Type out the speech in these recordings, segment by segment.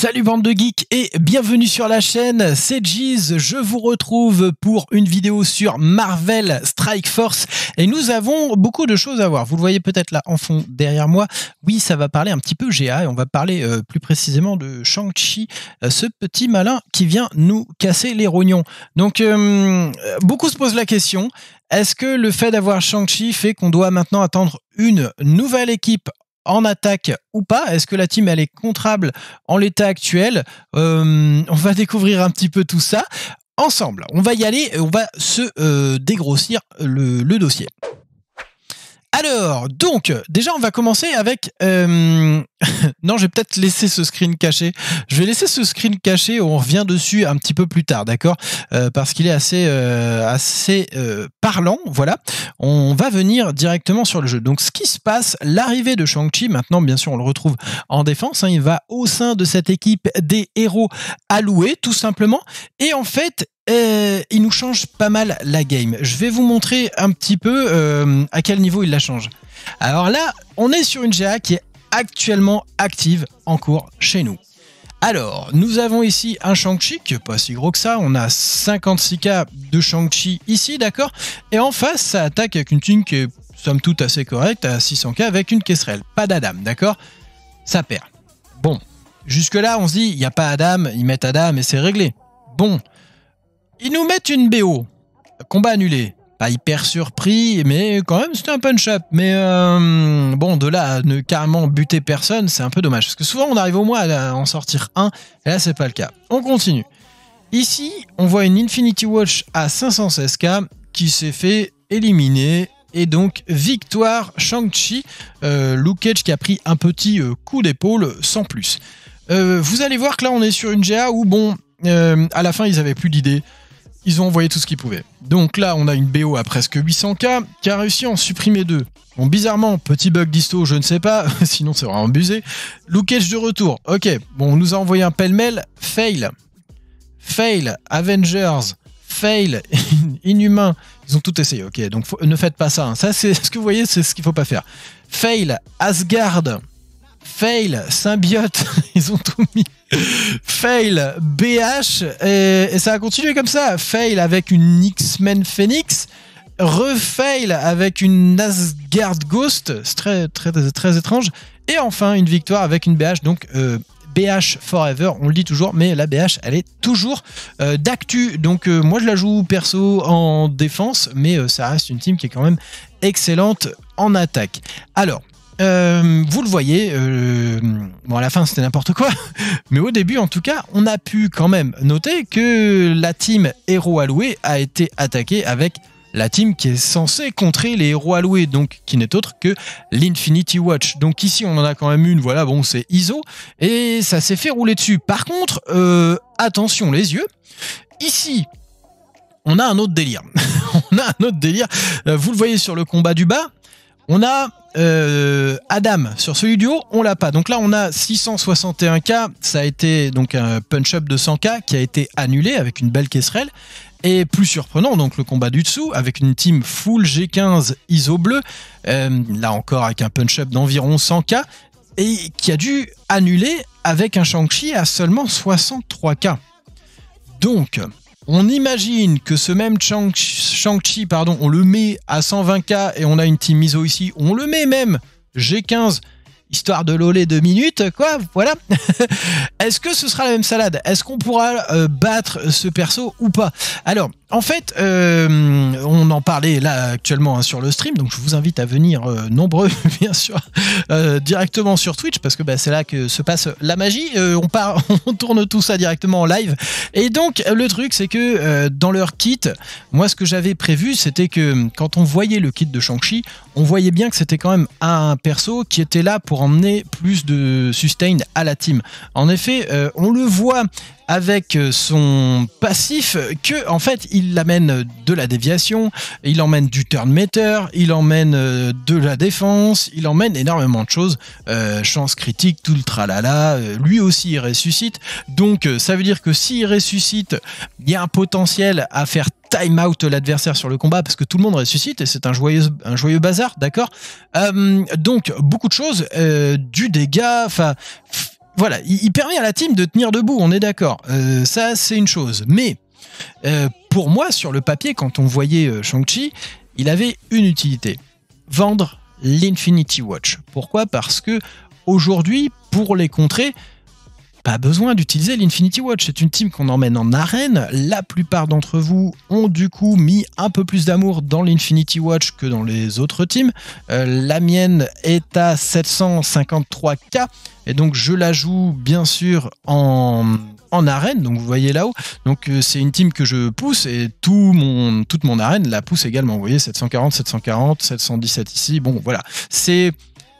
Salut bande de geeks et bienvenue sur la chaîne, c'est Jeez, je vous retrouve pour une vidéo sur Marvel Strike Force et nous avons beaucoup de choses à voir. Vous le voyez peut-être là en fond derrière moi, oui ça va parler un petit peu GA et on va parler euh, plus précisément de Shang-Chi, euh, ce petit malin qui vient nous casser les rognons. Donc euh, beaucoup se posent la question, est-ce que le fait d'avoir Shang-Chi fait qu'on doit maintenant attendre une nouvelle équipe en attaque ou pas Est-ce que la team elle est contrable en l'état actuel euh, On va découvrir un petit peu tout ça ensemble. On va y aller, on va se euh, dégrossir le, dossier. Alors, donc, déjà, on va commencer avec... Euh, non, je vais peut-être laisser ce screen caché. Je vais laisser ce screen caché, on revient dessus un petit peu plus tard, d'accord Parce qu'il est assez, assez parlant, voilà, on va venir directement sur le jeu. Donc ce qui se passe, l'arrivée de Shang-Chi, maintenant bien sûr on le retrouve en défense, hein, il va au sein de cette équipe des héros alloués tout simplement, et en fait euh, il nous change pas mal la game. Je vais vous montrer un petit peu euh, à quel niveau il la change. Alors là, on est sur une GA qui est actuellement active en cours chez nous. Alors, nous avons ici un Shang-Chi qui n'est pas si gros que ça. On a 56K de Shang-Chi ici, d'accord Et en face, ça attaque avec une team qui est somme toute assez correcte à 600K avec une caisserelle, Pas d'Adam, d'accord Ça perd. Bon. Jusque-là, on se dit, il n'y a pas Adam, ils mettent Adam et c'est réglé. Bon. Ils nous mettent une BO. Combat annulé pas hyper surpris, mais quand même, c'était un punch-up. Mais euh, bon, de là à ne carrément buter personne, c'est un peu dommage. Parce que souvent, on arrive au moins à en sortir un, et là, c'est pas le cas. On continue. Ici, on voit une Infinity Watch à 516K qui s'est fait éliminer. Et donc, victoire Shang-Chi. Euh, Luke Cage qui a pris un petit euh, coup d'épaule, sans plus. vous allez voir que là, on est sur une GA où, bon, à la fin, ils avaient plus d'idées ils ont envoyé tout ce qu'ils pouvaient. Donc là, on a une BO à presque 800K qui a réussi à en supprimer deux. Bon, bizarrement, petit bug disto, je ne sais pas, sinon c'est vraiment abusé. Lookage de retour, ok. Bon, on nous a envoyé un pêle-mêle, fail. Fail, Avengers, fail, inhumain. Ils ont tout essayé, ok. Donc ne faites pas ça. Hein. Ça, c'est ce que vous voyez, c'est ce qu'il ne faut pas faire. Fail, Asgard, Fail, symbiote, ils ont tout mis. Fail, BH, et, ça a continué comme ça. Fail avec une X-Men Phoenix, refail avec une Asgard Ghost, c'est très, très, très étrange, et enfin une victoire avec une BH, donc BH euh, Forever, on le dit toujours, mais la BH, elle est toujours euh, d'actu. Donc euh, moi, je la joue perso en défense, mais ça reste une team qui est quand même excellente en attaque. Alors, euh, vous le voyez, euh, bon à la fin c'était n'importe quoi, mais au début en tout cas, on a pu quand même noter que la team héros alloués a été attaquée avec la team qui est censée contrer les héros alloués, donc qui n'est autre que l'Infinity Watch. Donc ici on en a quand même une, voilà, bon c'est ISO, et ça s'est fait rouler dessus. Par contre, euh, attention les yeux, ici on a un autre délire. on a un autre délire, vous le voyez sur le combat du bas, on a euh, Adam sur celui du haut, on l'a pas. Donc là, on a 661 k Ça a été donc un punch-up de 100 k qui a été annulé avec une belle caisserelle. Et plus surprenant, donc le combat du dessous avec une team full G15 ISO bleu. Euh, là encore avec un punch-up d'environ 100 k et qui a dû annuler avec un Shang-Chi à seulement 63 k Donc, on imagine que ce même Shang-Chi, pardon, on le met à 120K et on a une team ISO ici, on le met même G15 histoire de loler deux minutes, quoi, voilà. Est-ce que ce sera la même salade Est-ce qu'on pourra euh, battre ce perso ou pas Alors, en fait, euh, on en parlait là actuellement hein, sur le stream, donc je vous invite à venir euh, nombreux, bien sûr, directement sur Twitch, parce que bah, c'est là que se passe la magie. on, on tourne tout ça directement en live. Et donc, le truc, c'est que dans leur kit, moi, ce que j'avais prévu, c'était que quand on voyait le kit de Shang-Chi, on voyait bien que c'était quand même un perso qui était là pour emmener plus de sustain à la team. En effet, euh, on le voit avec son passif que en fait il amène de la déviation, il emmène du turn meter, il emmène euh, de la défense, il emmène énormément de choses, euh, chance critique, tout le tralala, lui aussi il ressuscite. Donc ça veut dire que s'il ressuscite, il y a un potentiel à faire time out l'adversaire sur le combat parce que tout le monde ressuscite et c'est un joyeux, un joyeux bazar, d'accord euh, Donc, beaucoup de choses, euh, du dégât, enfin, voilà, il, permet à la team de tenir debout, on est d'accord. Euh, ça, c'est une chose. Mais, pour moi, sur le papier, quand on voyait Shang-Chi, il avait une utilité vendre l'Infinity Watch. Pourquoi Parce que aujourd'hui, pour les contrées... Pas besoin d'utiliser l'Infinity Watch, c'est une team qu'on emmène en arène. La plupart d'entre vous ont du coup mis un peu plus d'amour dans l'Infinity Watch que dans les autres teams. Euh, la mienne est à 753K et donc je la joue bien sûr en arène, donc vous voyez là-haut. Donc euh, c'est une team que je pousse et tout mon, toute mon arène la pousse également. Vous voyez 740, 740, 717 ici. Bon voilà, c'est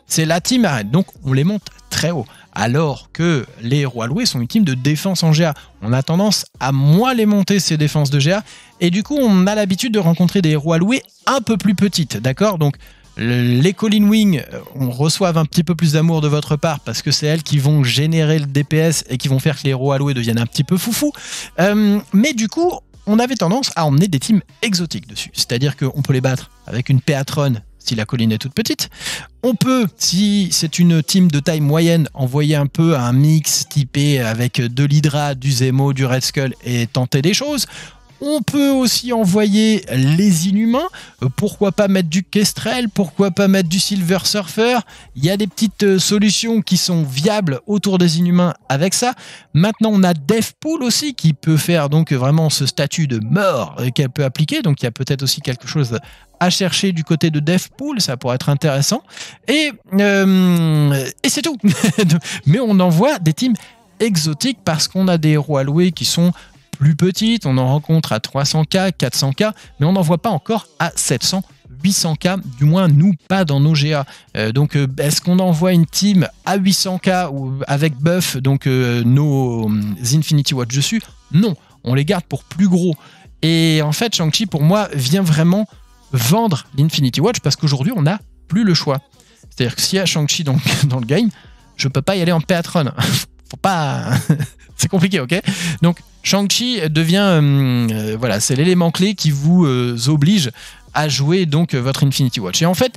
c'est la team arène. Donc on les monte très haut alors que les rois loués sont une team de défense en GA. On a tendance à moins les monter ces défenses de GA, et du coup on a l'habitude de rencontrer des rois loués un peu plus petites, d'accord Donc les Colin Wing euh, on reçoivent un petit peu plus d'amour de votre part parce que c'est elles qui vont générer le DPS et qui vont faire que les rois loués deviennent un petit peu foufou. Euh, mais du coup, on avait tendance à emmener des teams exotiques dessus. C'est-à-dire qu'on peut les battre avec une Péatron si la colline est toute petite. On peut, si c'est une team de taille moyenne, envoyer un peu un mix typé avec de l'Hydra, du Zemo, du Red Skull et tenter des choses. On peut aussi envoyer les Inhumains. Euh, pourquoi pas mettre du Kestrel Pourquoi pas mettre du Silver Surfer Il y a des petites euh, solutions qui sont viables autour des Inhumains avec ça. Maintenant, on a Deathpool aussi qui peut faire donc vraiment ce statut de mort euh, qu'elle peut appliquer. Donc, il y a peut-être aussi quelque chose à chercher du côté de Deathpool, ça pourrait être intéressant. Et, et c'est tout. Mais on envoie des teams exotiques parce qu'on a des héros alloués qui sont plus petite, on en rencontre à 300K, 400K, mais on n'en voit pas encore à 700. 800K, du moins nous pas dans nos GA. Euh, donc euh, est-ce qu'on envoie une team à 800K ou avec buff, donc euh, nos Infinity Watch dessus Non, on les garde pour plus gros. Et en fait, Shang-Chi pour moi vient vraiment vendre l'Infinity Watch parce qu'aujourd'hui on n'a plus le choix. C'est-à-dire que s'il y a Shang-Chi dans, le game, je peux pas y aller en patronne. Faut pas. C'est compliqué, ok Donc Shang-Chi devient, euh, euh, voilà, c'est l'élément clé qui vous euh, oblige à jouer donc votre Infinity Watch. Et en fait,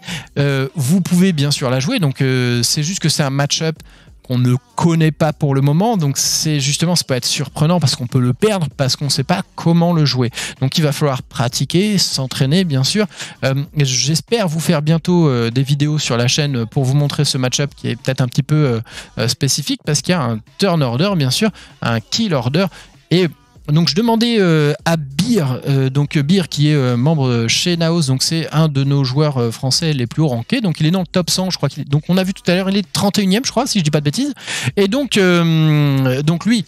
vous pouvez bien sûr la jouer, donc c'est juste que c'est un match-up qu'on ne connaît pas pour le moment. Donc c'est justement, ça peut être surprenant parce qu'on peut le perdre, parce qu'on ne sait pas comment le jouer. Donc il va falloir pratiquer, s'entraîner bien sûr. J'espère vous faire bientôt des vidéos sur la chaîne pour vous montrer ce match-up qui est peut-être un petit peu spécifique parce qu'il y a un turn order bien sûr, un kill order et donc je demandais euh, à Beer, euh, donc Beer qui est euh, membre chez Naos, donc c'est un de nos joueurs français les plus haut rankés, donc il est dans le top 100, je crois qu'il est, donc on a vu tout à l'heure, il est 31e, je crois, si je dis pas de bêtises. Et donc, donc lui,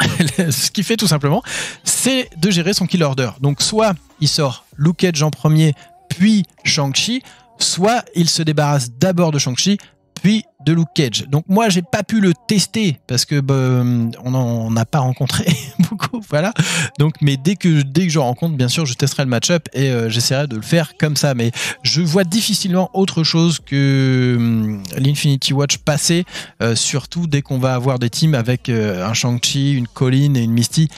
ce qu'il fait tout simplement, c'est de gérer son kill order. Donc soit il sort Luke en premier, puis Shang-Chi, soit il se débarrasse d'abord de Shang-Chi, puis de Luke Cage. Donc moi, j'ai pas pu le tester parce que bah, euh, on a pas rencontré beaucoup, voilà. Donc, mais dès que dès que je rencontre, bien sûr, je testerai le match-up et euh, j'essaierai de le faire comme ça. Mais je vois difficilement autre chose que euh, l'Infinity Watch passer, surtout dès qu'on va avoir des teams avec un Shang-Chi, une colline et une Misty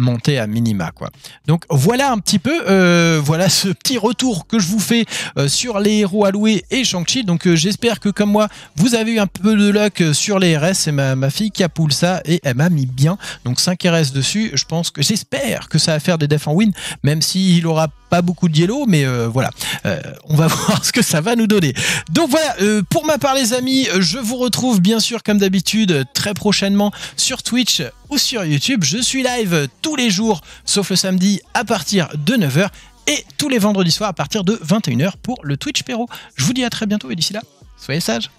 monter à minima. Quoi. Donc voilà un petit peu, euh, voilà ce petit retour que je vous fais euh, sur les héros alloués et Shang-Chi. Donc euh, j'espère que comme moi, vous avez eu un peu de luck sur les RS. C'est ma, fille qui a poule ça et elle m'a mis bien. Donc 5 RS dessus, je pense que j'espère que ça va faire des def en win, même s'il aura pas beaucoup de yellow, mais voilà, on va voir ce que ça va nous donner. Donc voilà, pour ma part les amis, je vous retrouve bien sûr comme d'habitude très prochainement sur Twitch ou sur YouTube. Je suis live tous les jours, sauf le samedi à partir de 9h et tous les vendredis soirs à partir de 21h pour le Twitch Péro. Je vous dis à très bientôt et d'ici là, soyez sages.